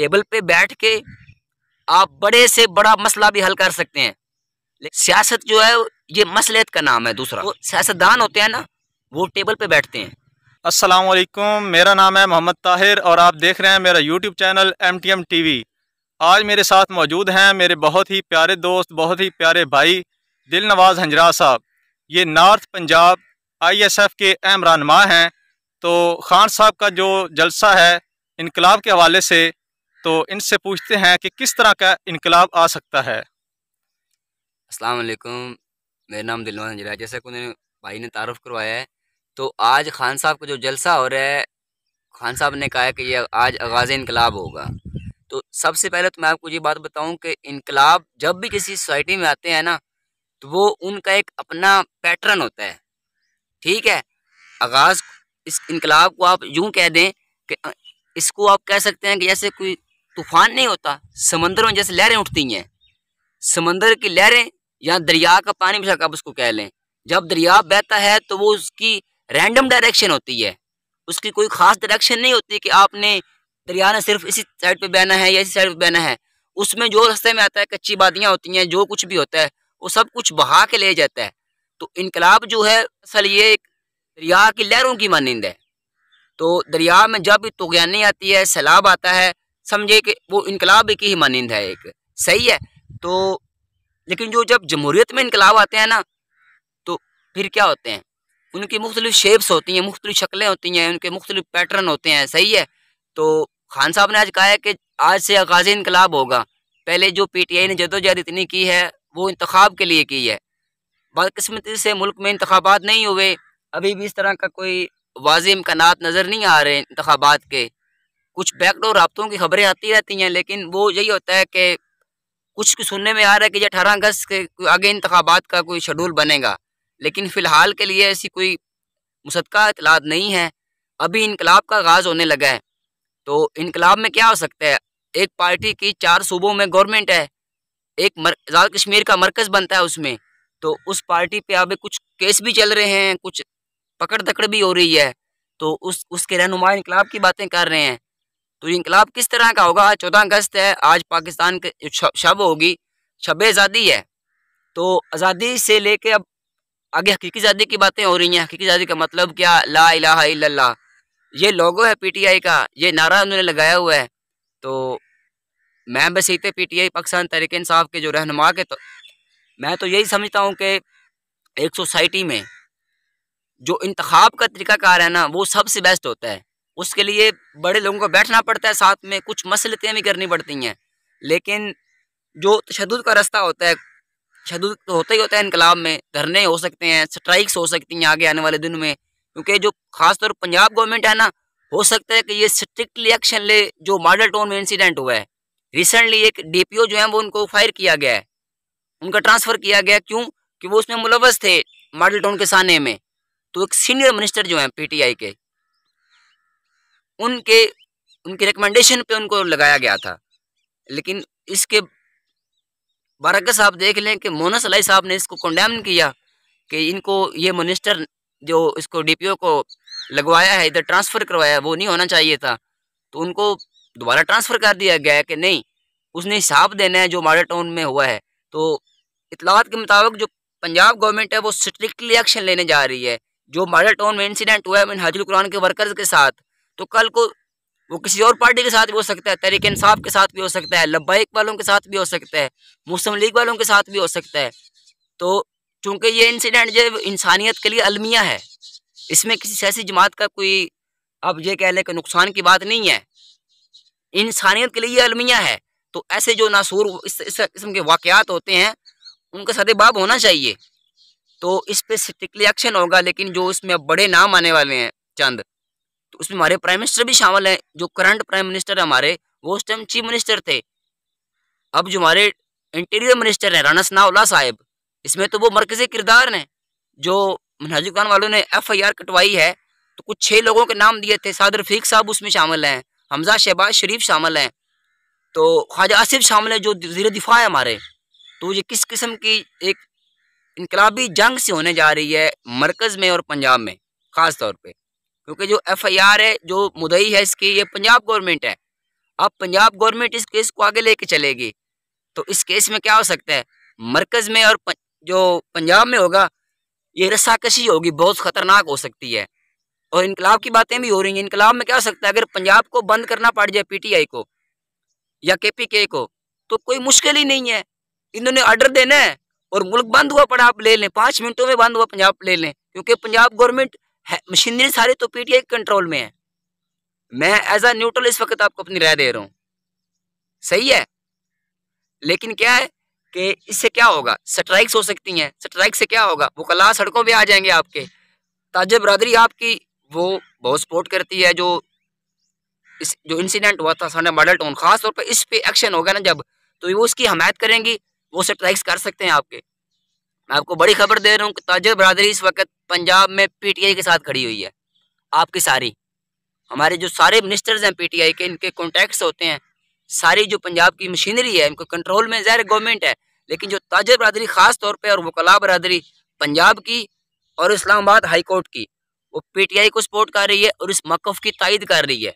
table पे बैठ के आप बड़े से बड़ा मसला भी हल कर सकते हैं सियासत जो है ये मसलियत का नाम है दूसरा सियासतदान होते हैं ना वो टेबल पे बैठते हैं वालेकुम मेरा नाम है मोहम्मद ताहिर और आप देख रहे हैं मेरा YouTube channel M T M T V आज मेरे साथ मौजूद हैं मेरे बहुत ही प्यारे दोस्त बहुत ही प्यारे भाई दिल नवाज हंजरा साहब ये north Punjab I S F के अहम रहनमा हैं तो खान साहब का जो जलसा है इनकलाब के हवाले से तो इनसे पूछते हैं कि किस तरह का इनकलाब आ सकता है असलकुम मेरा नाम दिलवान जरा जैसे कि भाई ने तारफ़ करवाया है तो आज खान साहब का जो जलसा हो रहा है खान साहब ने कहा है कि ये आज आगाज़ इनकलाब होगा तो सबसे पहले तो मैं आपको ये बात बताऊं कि इनकलाब जब भी किसी सोसाइटी में आते हैं ना तो वो उनका एक अपना पैटर्न होता है ठीक है आगाज़ इस इनकलाब को आप यूं कह दें कि इसको आप कह सकते हैं कि जैसे कोई तूफान नहीं होता समंदर में जैसे लहरें उठती हैं समंदर की लहरें या दरिया का पानी बेशक आप उसको कह लें जब दरिया बहता है तो वो उसकी रैंडम डायरेक्शन होती है उसकी कोई खास डायरेक्शन नहीं होती कि आपने दरिया ने सिर्फ इसी साइड पे बहना है या इसी साइड पे बहना है उसमें जो रास्ते में आता है कच्ची बादियाँ होती हैं जो कुछ भी होता है वो सब कुछ बहा के ले जाता है तो इनकलाब जो है असल ये दरिया की लहरों की मानंद है तो दरिया में जब भी तुगयानी आती है सैलाब आता है समझे कि वो इनकलाब की ही मानंद है एक सही है तो लेकिन जो जब जमहूरीत में इनकलाब आते हैं ना तो फिर क्या होते हैं उनकी मुख्तलिफ शेप्स होती हैं मुख्तलिफ शक्लें होती हैं उनके मुख्तलिफ पैटर्न होते हैं सही है तो खान साहब ने आज कहा है कि आज से आगाज़ इनकलाब होगा पहले जो पी टी आई ने जदोजहद इतनी की है वो इंतखब के लिए की है बदकस्मती से मुल्क में इंतबात नहीं हुए अभी भी इस तरह का कोई वाज इम्कान नज़र नहीं आ रहे इंतबात के कुछ बैकडोर रबतों की खबरें आती रहती हैं लेकिन वो यही होता है कि कुछ सुनने में आ रहा है कि अठारह अगस्त के आगे इंतबात का कोई शेड्यूल बनेगा लेकिन फ़िलहाल के लिए ऐसी कोई मुसदा इतलात नहीं है अभी इनकलाब का आगाज़ होने लगा है तो इनकलाब में क्या हो सकता है एक पार्टी की चार सूबों में गवर्नमेंट है एक मर कश्मीर का मरकज़ बनता है उसमें तो उस पार्टी पे अभी कुछ केस भी चल रहे हैं कुछ पकड़ दकड़ भी हो रही है तो उस उसके रहनुमा इनकलाब की बातें कर रहे हैं तो इनकलाब किस तरह का होगा चौदह अगस्त है आज पाकिस्तान के शब होगी शब आज़ादी है तो आज़ादी से लेके अब आगे हकीकी आज़ादी की बातें हो रही हैं हकीकी आज़ादी का मतलब क्या ला इला ये लोगो है पीटीआई का ये नारा उन्होंने लगाया हुआ है तो मैं बस P T I Pakistan Tehreek Insaf के जो रहनुमा के तो मैं तो यही समझता हूँ कि एक सोसाइटी में जो इंतखब का तरीक़ाकार है ना वो सबसे बेस्ट होता है उसके लिए बड़े लोगों को बैठना पड़ता है साथ में कुछ मसलतें भी करनी पड़ती हैं लेकिन जो तशद का रास्ता होता है तशद तो होता ही होता है इनकलाब में धरने हो सकते हैं स्ट्राइक्स हो सकती हैं आगे आने वाले दिन में क्योंकि जो खासतौर पंजाब गवर्नमेंट है ना हो सकता है कि ये स्ट्रिक्टली एक्शन ले जो मॉडल टाउन में इंसिडेंट हुआ है रिसेंटली एक डी जो है वो उनको फायर किया गया है उनका ट्रांसफ़र किया गया क्यों कि वो उसमें मुलवस थे मॉडल टाउन के सामने में तो एक सीनियर मिनिस्टर जो है पीटीआई के उनके उनके रिकमेंडेशन पे उनको लगाया गया था लेकिन इसके बरकस आप देख लें कि मोनस अलाई साहब ने इसको कंडेम किया कि इनको ये मिनिस्टर जो इसको डीपीओ को लगवाया है इधर ट्रांसफ़र करवाया है वो नहीं होना चाहिए था तो उनको दोबारा ट्रांसफ़र कर दिया गया है कि नहीं उसने हिसाब देना है जो मॉडल टाउन में हुआ है तो इतलात के मुताबिक जो पंजाब गवर्नमेंट है वो स्ट्रिक्टली एक्शन लेने जा रही है जो मॉडल टाउन में इंसिडेंट हुआ है इन हाजुल कुरान के वर्कर्स के साथ तो कल को वो किसी और पार्टी के साथ भी हो सकता है तरीके इंसाफ के साथ भी हो सकता है लब्बाइक वालों के साथ भी हो सकता है मुस्लिम लीग वालों के साथ भी हो सकता है तो चूँकि ये इंसिडेंट जो इंसानियत के लिए अलमिया है इसमें किसी सियासी जमात का कोई अब ये कह लें कि नुकसान की बात नहीं है इंसानियत के लिए ये अलमिया है तो ऐसे जो नासूर इस किस्म के वाकयात होते हैं उनका सदेबाब होना चाहिए तो इस पर स्ट्रिक्टली एक्शन होगा लेकिन जो इसमें अब बड़े नाम आने वाले हैं चंद उसमें हमारे प्राइम मिनिस्टर भी शामिल हैं जो करंट प्राइम मिनिस्टर है हमारे वो उस टाइम चीफ मिनिस्टर थे अब जो हमारे इंटीरियर मिनिस्टर हैं राना सनाउल्ला साहब इसमें तो वो मरकजी किरदार हैं जो मनहाजुल खान वालों ने एफ आई आर कटवाई है तो कुछ छः लोगों के नाम दिए थे सादर रफीक साहब उसमें शामिल हैं हमजा शहबाज शरीफ शामिल हैं तो ख्वाजा आसिफ शामिल हैं जो वजीर दिफा है हमारे तो ये किस किस्म की एक इनकलाबी जंग से होने जा रही है मरकज़ में और पंजाब में ख़ास तौर पर क्योंकि जो आर है जो मुदई है इसकी ये पंजाब गवर्नमेंट है अब पंजाब गवर्नमेंट इस केस को आगे लेके चलेगी तो इस केस में क्या हो सकता है मरकज़ में और जो पंजाब में होगा ये रस्साकशी होगी बहुत ख़तरनाक हो सकती है और इनकलाब की बातें भी हो रही हैं इनकलाब में क्या हो सकता है अगर पंजाब को बंद करना पड़ जाए पीटीआई को या केपीके को तो कोई मुश्किल ही नहीं है इन्होंने ऑर्डर देना है और मुल्क बंद हुआ पड़ा आप ले लें पाँच मिनटों में बंद हुआ पंजाब ले लें क्योंकि पंजाब गवर्नमेंट मशीनरी सारी तो पीटीआई कंट्रोल में है मैं एज अ न्यूट्रल इस वक्त आपको अपनी राय दे रहा हूँ सही है लेकिन क्या है कि इससे क्या होगा स्ट्राइक्स हो सकती हैं स्ट्राइक से क्या होगा वो कला सड़कों पे आ जाएंगे आपके ताज बरदरी आपकी वो बहुत सपोर्ट करती है जो इस जो इंसिडेंट हुआ था सामने मॉडल टाउन खास तौर पर इस पे एक्शन होगा ना जब तो वो उसकी हमायत करेंगी वो स्ट्राइक्स कर सकते हैं आपके मैं आपको बड़ी खबर दे रहा हूँ कि ताजर बरदरी इस वक्त पंजाब में पीटीआई के साथ खड़ी हुई है आपकी सारी हमारे जो सारे मिनिस्टर्स हैं पीटीआई के इनके कॉन्टैक्ट्स होते हैं सारी जो पंजाब की मशीनरी है इनको कंट्रोल में जहर गवर्नमेंट है लेकिन जो ताजर बरदरी ख़ास तौर पर और वकला बरदरी पंजाब की और इस्लामाबाद हाईकोर्ट की वो पीटीआई को सपोर्ट कर रही है और इस मकफ की तायद कर रही है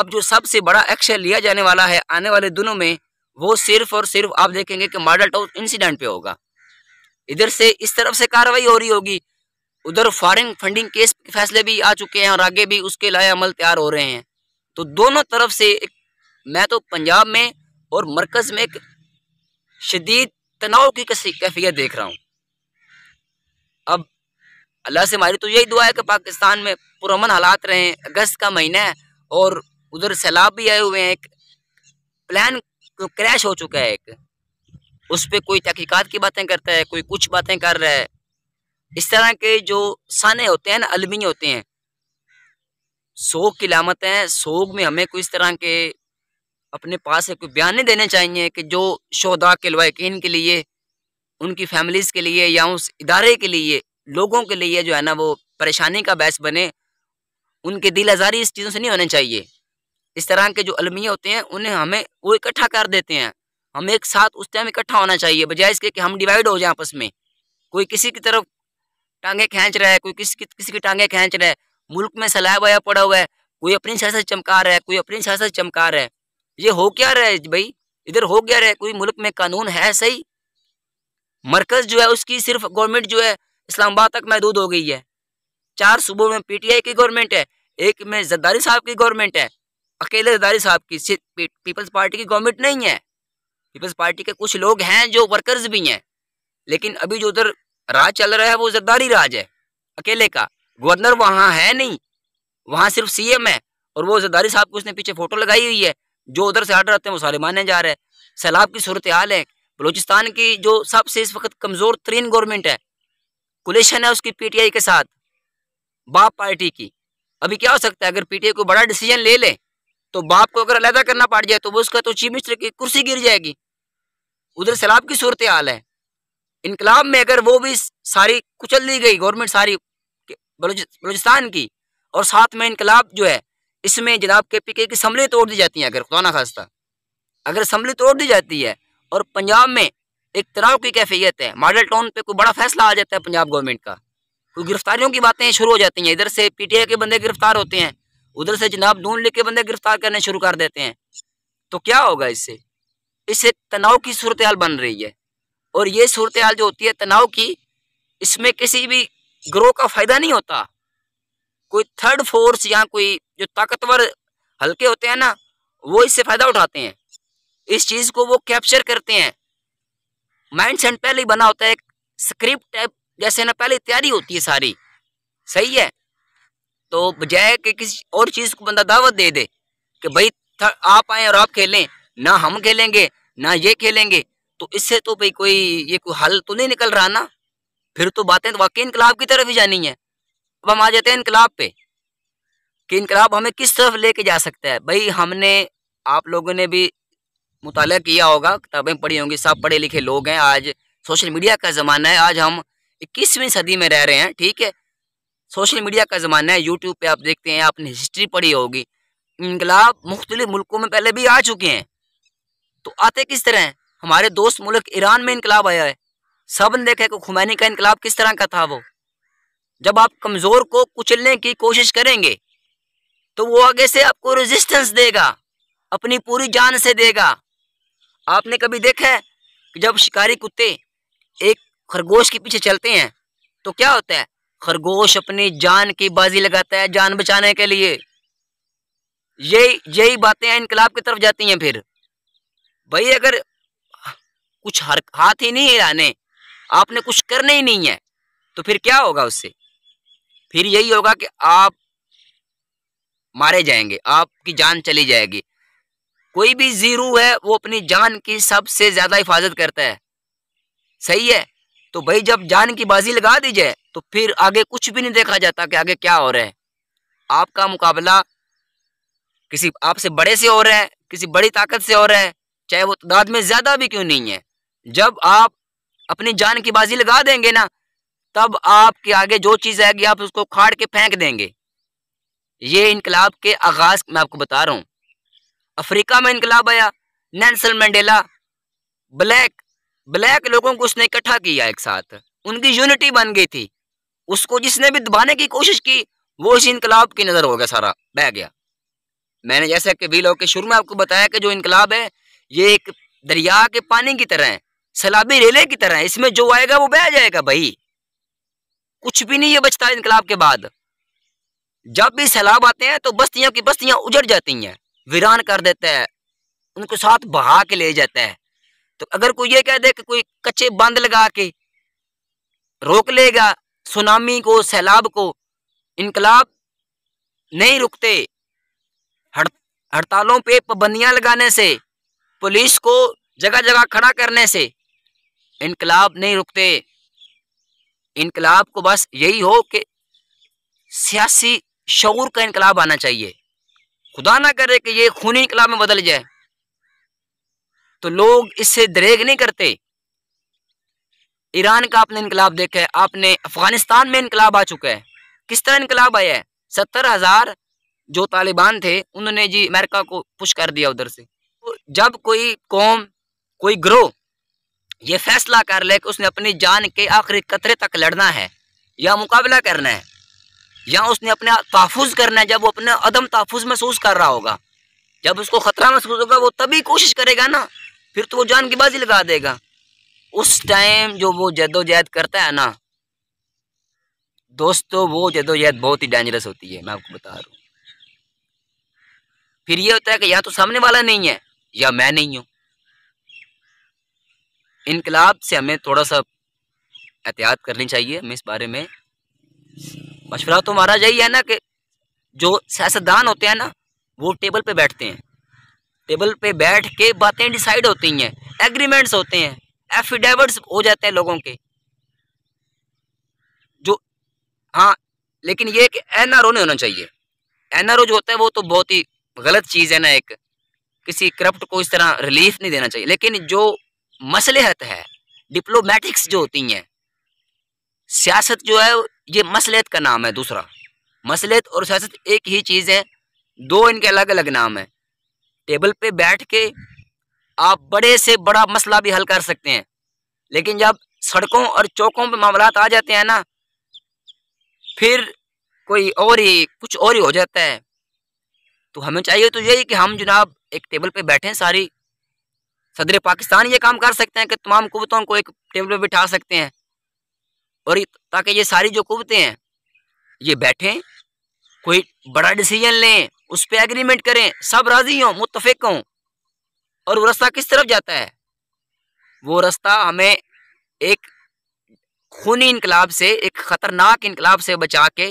अब जो सबसे बड़ा एक्शन लिया जाने वाला है आने वाले दिनों में वो सिर्फ और सिर्फ आप देखेंगे कि मॉडल टाउन इंसिडेंट पे होगा इधर से इस तरफ से कार्रवाई हो रही होगी उधर फॉरेन फंडिंग केस के फैसले भी आ चुके हैं और आगे भी उसके लाए अमल तैयार हो रहे हैं तो दोनों तरफ से एक मैं तो पंजाब में और मरकज में एक शदीद तनाव की कैफियत देख रहा हूँ अब अल्लाह से मारी तो यही दुआ है कि पाकिस्तान में पुरमन हालात रहे अगस्त का महीना है और उधर सैलाब भी आए हुए हैं एक प्लान क्रैश हो चुका है एक उस पर कोई तहकीकत की बातें करता है कोई कुछ बातें कर रहा है इस तरह के जो साने होते हैं ना अलमी होते हैं सोग की लामत है सोग में हमें कोई इस तरह के अपने पास से कोई बयान नहीं देने चाहिए कि जो शहदा के लवाकिन के लिए उनकी फैमिलीज़ के लिए या उस इदारे के लिए लोगों के लिए जो है ना वो परेशानी का बहस बने उनके दिल आज़ारी इस चीज़ों से नहीं होने चाहिए इस तरह के जो अलमिया होते हैं उन्हें हमें वो इकट्ठा कर देते हैं हम एक साथ उस टाइम इकट्ठा होना चाहिए बजाय इसके कि हम डिवाइड हो जाए आपस में कोई किसी की तरफ टांगे खींच रहा है कोई किसी की किसी की टांगे खींच रहा है मुल्क में सलाह बया पड़ा हुआ है कोई अपनी सियासत चमका रहा है कोई अपनी सियासत चमका रहा है ये हो क्या रहा है भाई इधर हो क्या रहा है कोई मुल्क में कानून है सही मरकज जो है उसकी सिर्फ गवर्नमेंट जो है इस्लामाबाद तक महदूद हो गई है चार सूबों में पीटीआई की गवर्नमेंट है एक में जद्दारी साहब की गवर्नमेंट है अकेले जद्दारी साहब की सिर्फ पीपल्स पार्टी की गवर्नमेंट नहीं है पीपल्स पार्टी के कुछ लोग हैं जो वर्कर्स भी हैं लेकिन अभी जो उधर राज चल रहा है वो जरदारी राज है अकेले का गवर्नर वहाँ है नहीं वहाँ सिर्फ सीएम है और वो जरदारी साहब को उसने पीछे फोटो लगाई हुई है जो उधर से हट रहते हैं वो सारे माने जा रहे हैं सैलाब की सूरत हाल है बलोचिस्तान की जो सबसे इस वक्त कमज़ोर तरीन गवर्नमेंट है कुलेशन है उसकी पीटीआई के साथ बाप पार्टी की अभी क्या हो सकता है अगर पीटीआई को बड़ा डिसीजन ले ले तो बाप को अगर अलहदा करना पड़ जाए तो वो उसका तो चीफ मिनिस्टर की कुर्सी गिर जाएगी उधर सैलाब की सूरत हाल है इनकलाब में अगर वो भी सारी कुचल दी गई गवर्नमेंट सारी बलूचिस्तान की और साथ में इनकलाब जो है इसमें जनाब के पी की समलें तोड़ दी जाती हैं अगर खुदा खास्ता अगर समलें तोड़ दी जाती है और पंजाब में एक तनाव की कैफियत है मॉडल टाउन पे कोई बड़ा फैसला आ जाता है पंजाब गवर्नमेंट का कोई गिरफ्तारियों की बातें शुरू हो जाती हैं इधर से पीटीआई के बंदे गिरफ्तार होते हैं उधर से जनाब नून लेके के बंदे गिरफ्तार करने शुरू कर देते हैं तो क्या होगा इससे इससे तनाव की सूरत हाल बन रही है और ये सूरत हाल जो होती है तनाव की इसमें किसी भी ग्रोह का फायदा नहीं होता कोई थर्ड फोर्स या कोई जो ताकतवर हल्के होते हैं ना वो इससे फायदा उठाते हैं इस चीज को वो कैप्चर करते हैं माइंड सेट पहले ही बना होता है एक स्क्रिप्ट टाइप जैसे ना पहले तैयारी होती है सारी सही है तो बजाय कि किसी और चीज को बंदा दावत दे दे कि भाई आप आए और आप खेलें ना हम खेलेंगे ना ये खेलेंगे तो इससे तो भाई कोई ये कोई हल तो नहीं निकल रहा ना फिर तो बातें तो वाकई इनकलाब की तरफ ही जानी है अब हम आ जाते हैं इनकलाब पे कि इनकलाब हमें किस तरफ लेके जा सकता है भाई हमने आप लोगों ने भी मुताल किया होगा किताबें पढ़ी होंगी सब पढ़े लिखे लोग हैं आज सोशल मीडिया का ज़माना है आज हम इक्कीसवीं सदी में रह रहे हैं ठीक है सोशल मीडिया का ज़माना है यूट्यूब पे आप देखते हैं आपने हिस्ट्री पढ़ी होगी इनकलाब मुख्तलिफ मुल्कों में पहले भी आ चुके हैं तो आते किस तरह हैं हमारे दोस्त मुल्क ईरान में इनकलाब आया है सब ने देखा कि खुमैनी का इनकलाब किस तरह का था वो जब आप कमज़ोर को कुचलने की कोशिश करेंगे तो वो आगे से आपको रेजिस्टेंस देगा अपनी पूरी जान से देगा आपने कभी देखा है कि जब शिकारी कुत्ते एक खरगोश के पीछे चलते हैं तो क्या होता है खरगोश अपनी जान की बाजी लगाता है जान बचाने के लिए यही यही बातें इनकलाब की तरफ जाती हैं फिर भाई अगर कुछ हर हाथ ही नहीं हिलाने आपने कुछ करने ही नहीं है तो फिर क्या होगा उससे फिर यही होगा कि आप मारे जाएंगे आपकी जान चली जाएगी कोई भी जीरो है वो अपनी जान की सबसे ज़्यादा हिफाजत करता है सही है तो भाई जब जान की बाजी लगा दी जाए तो फिर आगे कुछ भी नहीं देखा जाता कि आगे क्या हो रहा है आपका मुकाबला किसी आपसे बड़े से हो रहा है किसी बड़ी ताकत से हो रहा है चाहे वो तादाद में ज़्यादा भी क्यों नहीं है जब आप अपनी जान की बाजी लगा देंगे ना तब आपके आगे जो चीज़ आएगी आप उसको खाड़ के फेंक देंगे ये इनकलाब के आगाज़ मैं आपको बता रहा हूँ अफ्रीका में इनकलाब आया नैनसल मंडेला ब्लैक ब्लैक लोगों को उसने इकट्ठा किया एक साथ उनकी यूनिटी बन गई थी उसको जिसने भी दबाने की कोशिश की वो इस इनकलाब की नज़र हो गया सारा बह गया मैंने जैसे कि वी लोग के शुरू में आपको बताया कि जो इनकलाब है ये एक दरिया के पानी की तरह है सलाबी रेले की तरह है इसमें जो आएगा वो बह जाएगा भाई कुछ भी नहीं है बचता इनकलाब के बाद जब भी सैलाब आते हैं तो बस्तियों की बस्तियां उजड़ जाती हैं वीरान कर देता है उनको साथ बहा के ले जाता है तो अगर कोई ये कह दे कि कोई कच्चे बंद लगा के रोक लेगा सुनामी को सैलाब को इनकलाब नहीं रुकते हड़तालों पे पाबंदियां लगाने से पुलिस को जगह जगह खड़ा करने से इनकलाब नहीं रुकते इनकलाब को बस यही हो कि सियासी शूर का इनकलाब आना चाहिए खुदा ना करे कि ये खूनी इनकलाब में बदल जाए तो लोग इससे दरेग नहीं करते ईरान का आपने इनकलाब देखा है आपने अफगानिस्तान में इनकलाब आ चुका है किस तरह इनकलाब आया है सत्तर हज़ार जो तालिबान थे उन्होंने जी अमेरिका को पुश कर दिया उधर से जब कोई कौम कोई ग्रोह ये फैसला कर ले कि उसने अपनी जान के आखिरी कतरे तक लड़ना है या मुकाबला करना है या उसने अपने तहफ़ करना है जब वो अपने अदम तहफ़ महसूस कर रहा होगा जब उसको ख़तरा महसूस होगा वो तभी कोशिश करेगा ना फिर तो वो जान की बाजी लगा देगा उस टाइम जो वो जदोजहद करता है ना दोस्तों वो जदोजहद बहुत ही डेंजरस होती है मैं आपको बता रहा हूँ फिर ये होता है कि यहाँ तो सामने वाला नहीं है या मैं नहीं हूँ इनकलाब से हमें थोड़ा सा एहतियात करनी चाहिए हमें इस बारे में मशवरा तो हमारा यही है ना कि जो सियासतदान होते हैं ना वो टेबल पे बैठते हैं टेबल पे बैठ के बातें डिसाइड होती हैं एग्रीमेंट्स होते हैं एफिडेविट्स हो जाते हैं लोगों के जो हाँ लेकिन ये कि एन आर ओ नहीं होना चाहिए एन आर ओ जो होता है वो तो बहुत ही गलत चीज़ है ना एक किसी करप्ट को इस तरह रिलीफ नहीं देना चाहिए लेकिन जो मसलहत है डिप्लोमेटिक्स जो होती हैं सियासत जो है ये मसलहत का नाम है दूसरा मसलहत और सियासत एक ही चीज़ है दो इनके अलग अलग नाम है टेबल पे बैठ के आप बड़े से बड़ा मसला भी हल कर सकते हैं लेकिन जब सड़कों और चौकों पे मामला आ जाते हैं ना फिर कोई और ही कुछ और ही हो जाता है तो हमें चाहिए तो यही कि हम जनाब एक टेबल पे बैठें सारी सदर पाकिस्तान ये काम कर सकते हैं कि तमाम कुतों को एक टेबल पर बिठा सकते हैं और ताकि ये सारी जो कुतें हैं ये बैठें कोई बड़ा डिसीजन लें उस पर एग्रीमेंट करें सब राज़ी हों मुतफिक हों और वो रास्ता किस तरफ जाता है वो रास्ता हमें एक खूनी इनकलाब से एक ख़तरनाक इनकलाब से बचा के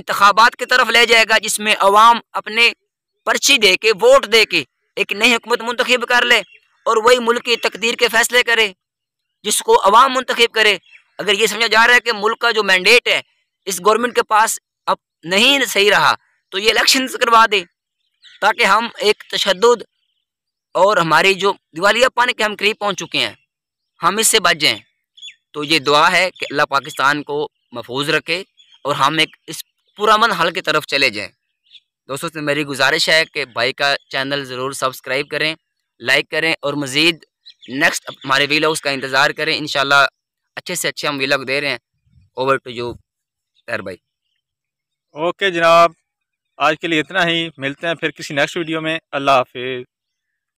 इंतबात की तरफ ले जाएगा जिसमें अवाम अपने पर्ची दे के वोट दे के एक नई हुकूमत मुंतखब कर ले और वही मुल्क की तकदीर के फैसले करे जिसको अवाम मुंतखब करे अगर ये समझा जा रहा है कि मुल्क का जो मैंडेट है इस गवर्नमेंट के पास अब नहीं सही रहा तो ये इलेक्शन करवा दे ताकि हम एक तशद और हमारी जो दिवालियापन के हम करीब पहुँच चुके हैं हम इससे बच जाएँ तो ये दुआ है कि अल्लाह पाकिस्तान को महफूज रखे और हम एक इस पुरान हल की तरफ चले जाएँ दोस्तों से तो मेरी गुजारिश है कि भाई का चैनल ज़रूर सब्सक्राइब करें लाइक करें और मज़ीद नेक्स्ट हमारे वीलॉग्स का इंतज़ार करें इन अच्छे से अच्छे हम वीलॉग दे रहे हैं ओवर टू यू तैर भाई ओके जनाब आज के लिए इतना ही मिलते हैं फिर किसी नेक्स्ट वीडियो में अल्लाह हाफिज़